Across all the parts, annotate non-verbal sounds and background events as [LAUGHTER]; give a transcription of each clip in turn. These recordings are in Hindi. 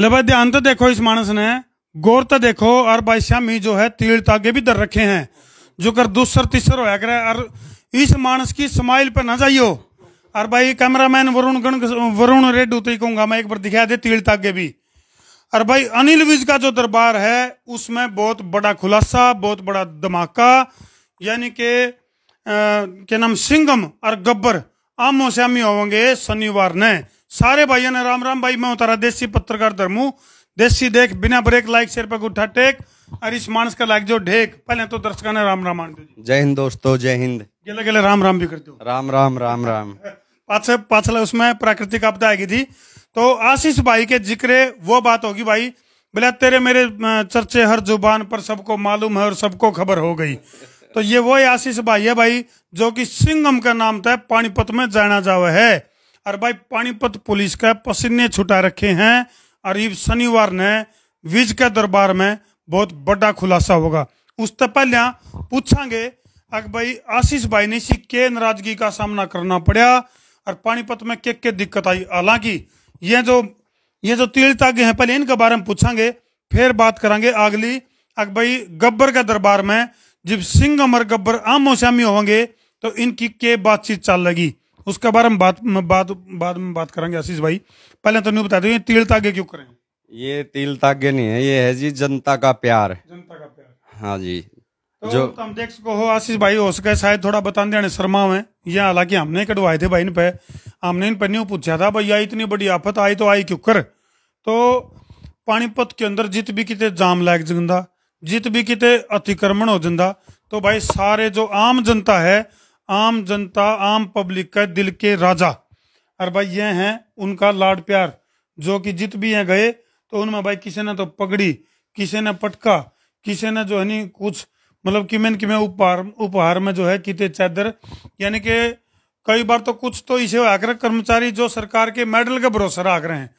ले भाई ध्यान तो देखो इस मानस ने गौर तो देखो और भाई श्यामी जो है तीर तागे भी दर रखे हैं जो कर दूसर तीसर होया करे और इस मानस की स्माइल पर ना जाइयो और भाई कैमरामैन वरुण गण वरुण रेडू तो कहूंगा मैं एक बार दिखा दे तीर तागे भी और भाई अनिल विज का जो दरबार है उसमें बहुत बड़ा खुलासा बहुत बड़ा धमाका यानी के आ, के नाम सिंगम और गब्बर आमो श्यामी होंगे शनिवार ने सारे भाइयों ने राम राम भाई मैं उतारा देसी पत्रकार धर्मू देसी देख बिना ब्रेक लाइक शेयर पर उठा टेक और इस मानस का लाइक जो ढेक पहले तो दर्शक ने राम राम मान जय हिंद दोस्तों जय हिंद गेले गेले राम राम भी कर दो राम राम राम राम पाछले [LAUGHS] पाछले उसमें प्राकृतिक आपदा आएगी थी तो आशीष भाई के जिक्रे वो बात होगी भाई बोला तेरे मेरे चर्चे हर जुबान पर सबको मालूम है और सबको खबर हो गई तो ये वो आशीष भाई है भाई जो कि सिंगम का नाम था पानीपत में जाना जावे है और भाई पानीपत पुलिस का पसीने छुटा रखे हैं और ये शनिवार ने विज के दरबार में बहुत बड़ा खुलासा होगा उससे पहले पूछांगे अगर भाई आशीष भाई ने सी के नाराजगी का सामना करना पड़ा और पानीपत में के के दिक्कत आई हालांकि ये जो ये जो तीर्थ आगे हैं पहले इनके बारे में पूछांगे फिर बात करेंगे अगली अगर भाई गब्बर के दरबार में जब सिंह अमर गब्बर आमो श्यामी होंगे तो इनकी के बातचीत चल लगी उसके बारे में बात बात बाद में बात करेंगे आशीष भाई पहले तो नहीं बता दो ये तिल तागे क्यों करें ये तिल तागे नहीं है ये है जी जनता का प्यार जनता का प्यार हाँ जी तो जो तो हम देख सको हो आशीष भाई हो सके शायद थोड़ा बता देने शर्मा में ये हालांकि हमने कटवाए थे भाई इन पे हमने इन पर नहीं पूछा था भाई भैया इतनी बड़ी आफत आई तो आई क्यों कर तो पानीपत के अंदर जित भी कितने जाम लायक जिंदा जित भी कित अतिक्रमण हो जाता तो भाई सारे जो आम जनता है आम जनता आम पब्लिक का दिल के राजा और भाई ये हैं उनका लाड प्यार जो कि जित भी हैं गए तो उनमें भाई किसी ने तो पगड़ी किसी ने पटका किसी ने जो है नी कुछ मतलब कि मैन कि मैं उपहार उपहार में जो है किते चादर यानी कि कई बार तो कुछ तो इसे आकर कर्मचारी जो सरकार के मेडल के भरोसा आग रहे हैं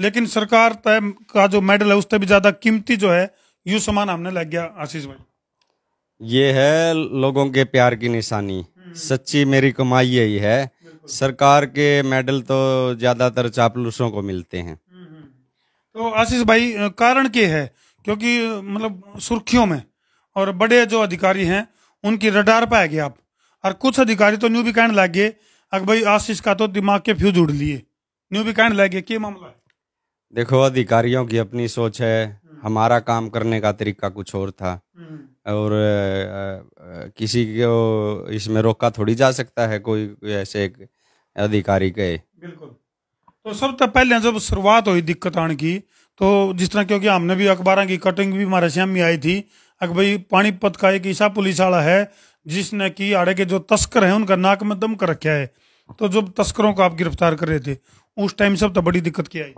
लेकिन सरकार का जो मेडल है उससे भी ज़्यादा कीमती जो है यू सामान हमने लग गया आशीष भाई ये है लोगों के प्यार की निशानी सच्ची मेरी कमाई यही है सरकार के मेडल तो ज्यादातर चापलूसों को मिलते हैं हम्म, हम्म। तो आशीष भाई कारण के है क्योंकि मतलब सुर्खियों में और बड़े जो अधिकारी हैं उनकी रडार पर गए आप और कुछ अधिकारी तो न्यू भी कहने लग गए अगर भाई आशीष का तो दिमाग के फ्यूज उड़ लिए न्यू भी कहने लग गए क्या मामला है देखो अधिकारियों की अपनी सोच है हमारा काम करने का तरीका कुछ और था हम्म। और किसी को इसमें रोका थोड़ी जा सकता है कोई, ऐसे एक अधिकारी के बिल्कुल तो सब तो पहले जब शुरुआत हुई दिक्कत आने की तो जिस तरह क्योंकि हमने भी अखबारों की कटिंग भी हमारे श्याम में आई थी अगर भाई पानीपत का एक ईसा पुलिस वाला है जिसने की आड़े के जो तस्कर है उनका नाक में दम कर रखा है तो जब तस्करों को आप गिरफ्तार कर रहे थे उस टाइम सब तो बड़ी दिक्कत की आई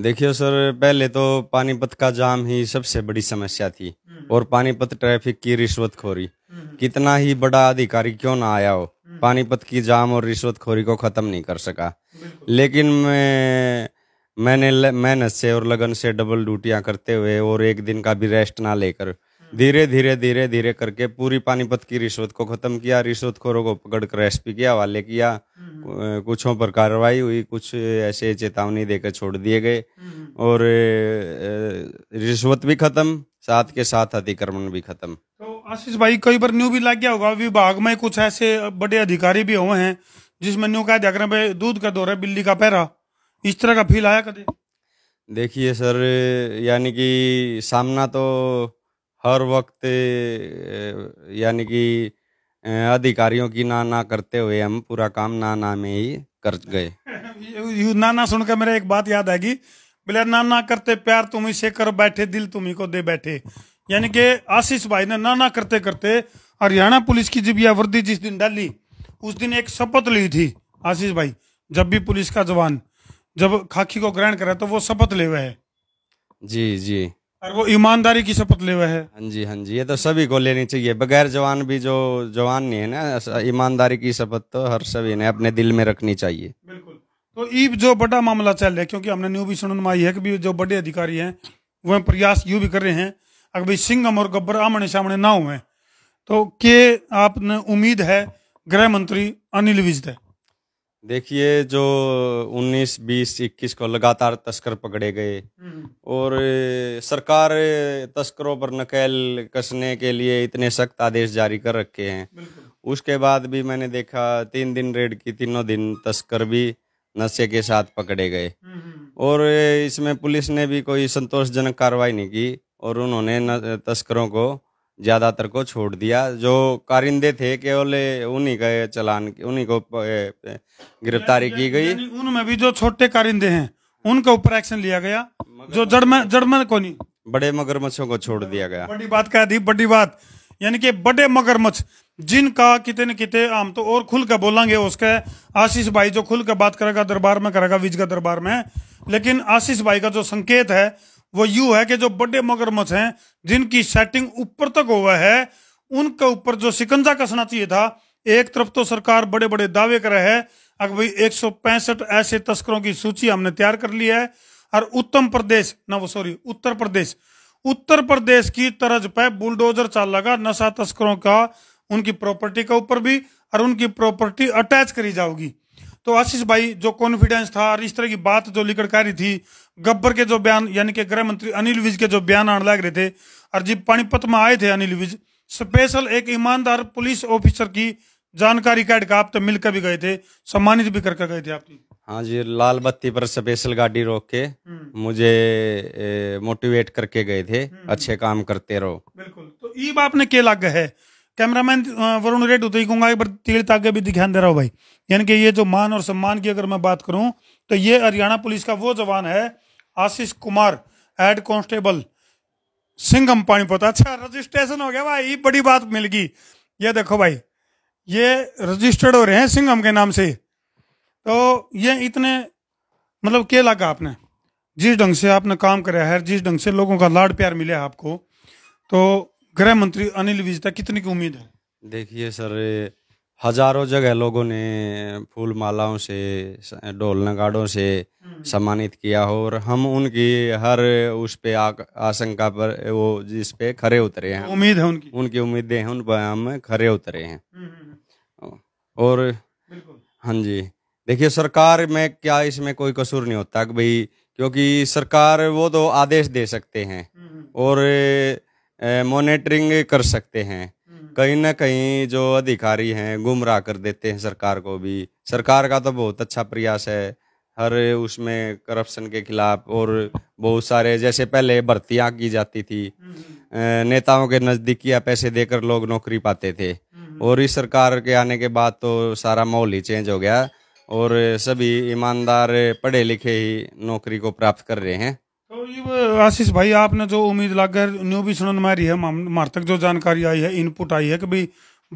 देखियो सर पहले तो पानीपत का जाम ही सबसे बड़ी समस्या थी हम्म। और पानीपत ट्रैफिक की रिश्वतखोरी हम्म। कितना ही बड़ा अधिकारी क्यों ना आया हो हम्म। पानीपत की जाम और रिश्वतखोरी को खत्म नहीं कर सका लेकिन मैं मैंने मेहनत से और लगन से डबल ड्यूटियां करते हुए और एक दिन का भी रेस्ट ना लेकर धीरे धीरे धीरे धीरे करके पूरी पानीपत की रिश्वत को खत्म किया रिश्वत को पकड़ कर एसपी किया हवाले किया हम्म। कुछों पर कार्रवाई हुई कुछ ऐसे चेतावनी देकर छोड़ दिए गए हम्म। और रिश्वत भी खत्म साथ के साथ अतिक्रमण भी खत्म तो आशीष भाई कई बार न्यू भी लग गया होगा विभाग में कुछ ऐसे बड़े अधिकारी भी हुए हैं जिसमें न्यू का जाकर दूध का दौरा बिल्ली का पैरा इस तरह का फील आया कभी देखिए सर यानी कि सामना तो हर वक्त यानी कि अधिकारियों की ना ना करते हुए हम पूरा काम ना ना में ही कर गए [LAUGHS] ना ना सुनकर मेरा एक बात याद आएगी बोले ना ना करते प्यार तुम से कर बैठे दिल तुम्ही को दे बैठे यानी कि आशीष भाई ने ना ना करते करते हरियाणा पुलिस की जब यह वर्दी जिस दिन डाली उस दिन एक शपथ ली थी आशीष भाई जब भी पुलिस का जवान जब खाकी को ग्रहण करा तो वो शपथ ले हुए है जी जी और वो ईमानदारी की शपथ ले हुए है हाँ जी हाँ जी ये तो सभी को लेनी चाहिए बगैर जवान भी जो जवान नहीं है ना ईमानदारी की शपथ तो हर सभी ने अपने दिल में रखनी चाहिए बिल्कुल तो ईब जो बड़ा मामला चल रहा है क्योंकि हमने न्यू भी सुनवाई है कि जो बड़े अधिकारी हैं वह प्रयास यूँ भी कर रहे हैं अगर भाई सिंगम और गब्बर आमने सामने ना हुए तो के आपने उम्मीद है गृह मंत्री अनिल विज है देखिए जो 19, 20, 21 को लगातार तस्कर पकड़े गए हम्म। और सरकार तस्करों पर नकेल कसने के लिए इतने सख्त आदेश जारी कर रखे हैं उसके बाद भी मैंने देखा तीन दिन रेड की तीनों दिन तस्कर भी नशे के साथ पकड़े गए हम्म, हम्म। और इसमें पुलिस ने भी कोई संतोषजनक कार्रवाई नहीं की और उन्होंने तस्करों को ज़्यादातर को छोड़ दिया जो कारिंदे थे केवल उन्हीं का चलान उन्हीं को गिरफ्तारी की गई उनमें भी जो छोटे कारिंदे हैं उनके ऊपर एक्शन लिया गया जो जड़ में को नहीं बड़े मगरमच्छों को छोड़ दिया गया बड़ी बात कह दी बड़ी बात यानी कि बड़े मगरमच्छ जिनका कितने न कितने हम तो और खुल के बोलेंगे उसके आशीष भाई जो खुल के बात करेगा दरबार में करेगा विज का दरबार में लेकिन आशीष भाई का जो संकेत है वो यू है कि जो बड़े मगरमच्छ हैं जिनकी सेटिंग ऊपर तक हुआ है उनके ऊपर जो सिकंजा कसना चाहिए था एक तरफ तो सरकार बड़े बड़े दावे कर रहे है अगर भाई एक ऐसे तस्करों की सूची हमने तैयार कर ली है और उत्तम प्रदेश ना वो सॉरी उत्तर प्रदेश उत्तर प्रदेश की तरज पर बुलडोजर चाल लगा नशा तस्करों का उनकी प्रॉपर्टी के ऊपर भी और उनकी प्रॉपर्टी अटैच करी जाओगी तो आशीष भाई जो कॉन्फिडेंस था और इस तरह की बात जो लिखकर रही थी गब्बर के जो बयान यानी कि गृह मंत्री अनिल विज के जो बयान आने लग रहे थे और जब पानीपत में आए थे अनिल विज स्पेशल एक ईमानदार पुलिस ऑफिसर की जानकारी काट का आप तो मिलकर भी गए थे सम्मानित भी करके गए थे आपकी हाँ जी लाल बत्ती पर स्पेशल गाड़ी रोक के हम्म। मुझे ए, मोटिवेट करके गए थे हम्म। अच्छे काम करते रहो बिल्कुल तो ये आपने ने क्या लग है कैमरामैन वरुण रेड तो ही कहूँगा एक बार तीर आगे भी ध्यान दे रहा हूँ भाई यानी कि ये जो मान और सम्मान की अगर मैं बात करूँ तो ये हरियाणा पुलिस का वो जवान है आशीष कुमार हेड कॉन्स्टेबल सिंह सिंघम पोता अच्छा रजिस्ट्रेशन हो गया भाई बड़ी बात मिल गई ये देखो भाई ये रजिस्टर्ड हो रहे हैं सिंघम के नाम से तो ये इतने मतलब क्या लगा आपने जिस ढंग से आपने काम कराया है जिस ढंग से लोगों का लाड प्यार मिले आपको तो गृह मंत्री अनिल विजता कितने की उम्मीद है देखिए सर हजारों जगह लोगों ने फूल मालाओं से ढोल नगाड़ों से हम्म। सम्मानित किया हो और हम उनकी हर उस पे आ, आशंका पर वो जिस पे खरे उतरे हैं उम्मीद है उनकी उनकी उम्मीदें हैं उन पर हम खरे उतरे हैं हम्म, हम्म, और हाँ जी देखिए सरकार में क्या इसमें कोई कसूर नहीं होता कि भाई क्योंकि सरकार वो तो आदेश दे सकते हैं और मॉनिटरिंग कर सकते हैं हम्म। कहीं ना कहीं जो अधिकारी हैं गुमराह कर देते हैं सरकार को भी सरकार का तो बहुत अच्छा प्रयास है हर उसमें करप्शन के खिलाफ और बहुत सारे जैसे पहले भर्तियां की जाती थी हम्म। नेताओं के नज़दीकिया पैसे देकर लोग नौकरी पाते थे हम्म। और इस सरकार के आने के बाद तो सारा माहौल ही चेंज हो गया और सभी ईमानदार पढ़े लिखे ही नौकरी को प्राप्त कर रहे हैं आशीष भाई आपने जो उम्मीद लागर न्यू भी सुनने मारी है हमारे तक जो जानकारी आई है इनपुट आई है कि भाई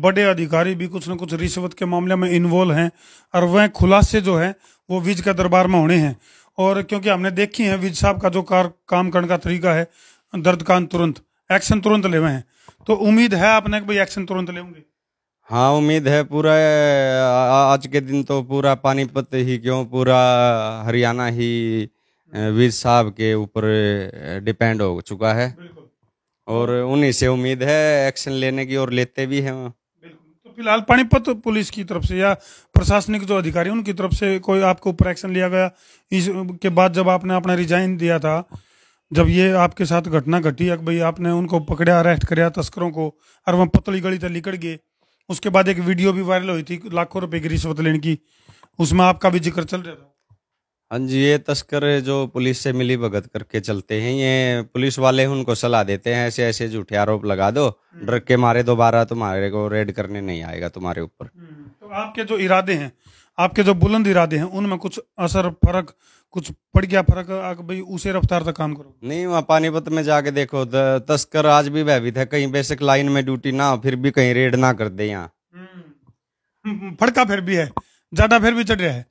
बड़े अधिकारी भी कुछ न कुछ रिश्वत के मामले में इन्वॉल्व हैं और वह खुलासे जो है वो विज के दरबार में होने हैं और क्योंकि हमने देखी है विज साहब का जो कार काम करने का तरीका है दर्द कान तुरंत एक्शन तुरंत ले हुए हैं तो उम्मीद है आपने की भाई एक्शन तुरंत ले हाँ उम्मीद है पूरा आज के दिन तो पूरा पानीपत ही क्यों पूरा हरियाणा ही वीर साहब के ऊपर डिपेंड हो चुका है और उन्हीं से उम्मीद है एक्शन लेने की और लेते भी हैं तो फिलहाल पानीपत पुलिस की तरफ से या प्रशासनिक जो अधिकारी उनकी तरफ से कोई आपके ऊपर एक्शन लिया गया इसके बाद जब आपने अपना रिजाइन दिया था जब ये आपके साथ घटना घटी भाई आपने उनको पकड़ा अरेस्ट कराया तस्करों को और वहाँ पतली गली तक लिकड़ गए उसके बाद एक वीडियो भी वायरल हुई थी लाखों रुपए की रिश्वत लेने की उसमें आपका भी जिक्र चल रहा था हाँ जी, ये तस्कर जो पुलिस से मिली भगत करके चलते हैं ये पुलिस वाले उनको सलाह देते हैं ऐसे-ऐसे झूठे आरोप लगा दो, हम्म। डर के मारे दोबारा तुम्हारे को रेड करने नहीं आएगा तुम्हारे ऊपर। हम्म, तो आपके जो इरादे हैं, आपके जो बुलंद इरादे हैं उनमें कुछ असर फर्क कुछ पड़ गया फर्क भाई उसे रफ्तार तक काम करो नहीं वहाँ पानीपत में जाके देखो तस्कर आज भी भयभीत है कहीं बेसिक लाइन में ड्यूटी ना फिर भी कहीं रेड ना कर दे यहाँ हम्म, [LAUGHS] फड़का फिर भी है ज्यादा फिर भी चढ़ रहा है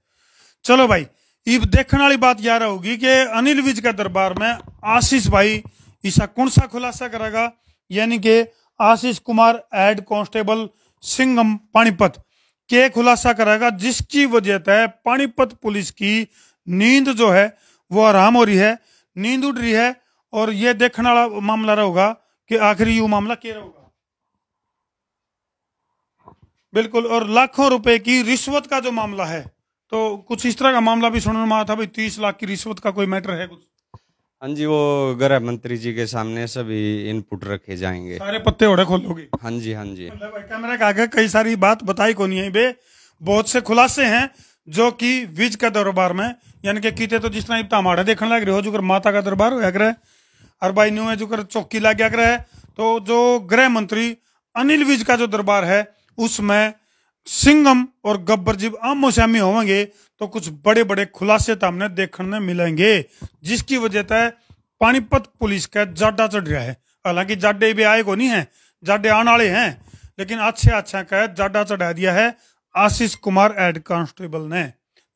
चलो भाई देखने वाली बात यार होगी कि अनिल विज के दरबार में आशीष भाई ईसा कौन सा खुलासा करेगा यानी कि आशीष कुमार हेड कांस्टेबल सिंगम पानीपत के खुलासा करेगा जिसकी वजह से पानीपत पुलिस की नींद जो है वो आराम हो रही है नींद उड़ रही है और ये देखने वाला मामला रहेगा कि आखिर यू मामला क्या रहेगा बिल्कुल और लाखों रुपए की रिश्वत का जो मामला है तो कुछ इस तरह का मामला भी सुनने में आया था भाई तीस लाख की रिश्वत का कोई मैटर है कुछ हाँ जी वो गृह मंत्री जी के सामने सभी इनपुट रखे जाएंगे सारे पत्ते ओढ़े खोलोगे हाँ जी हाँ जी कैमरा के आगे कई सारी बात बताई को नहीं है बे बहुत से खुलासे हैं जो कि विज का दरबार में यानी कि कीते तो जिस तरह इतना माड़ा देखने लग रहे हो जो माता का दरबार हो ग्रह और भाई न्यू है जो चौकी लग गया ग्रह तो जो गृह मंत्री अनिल विज का जो दरबार है उसमें सिंगम और गब्बर जब आमो सामी होंगे तो कुछ बड़े बड़े खुलासे तो हमने देखने मिलेंगे जिसकी वजह से पानीपत पुलिस का जाडा चढ़ रहा है हालांकि जाडे भी आए को नहीं है जाडे आने वाले हैं लेकिन अच्छे अच्छा का जाडा चढ़ा दिया है आशीष कुमार एड कांस्टेबल ने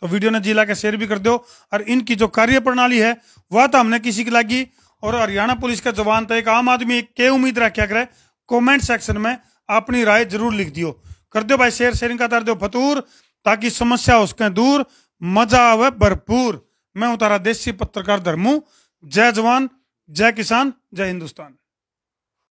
तो वीडियो ने जिला के शेयर भी कर दो और इनकी जो कार्य प्रणाली है वह तो हमने किसी की लागी और हरियाणा पुलिस का जवान तो एक आम आदमी के उम्मीद रखा करे कमेंट सेक्शन में अपनी राय जरूर लिख दियो कर दो भाई शेयर शेयरिंग का कर दो फतूर ताकि समस्या उसके दूर मजा आवे भरपूर मैं उतारा देसी पत्रकार धर्मू जय जवान जय किसान जय हिंदुस्तान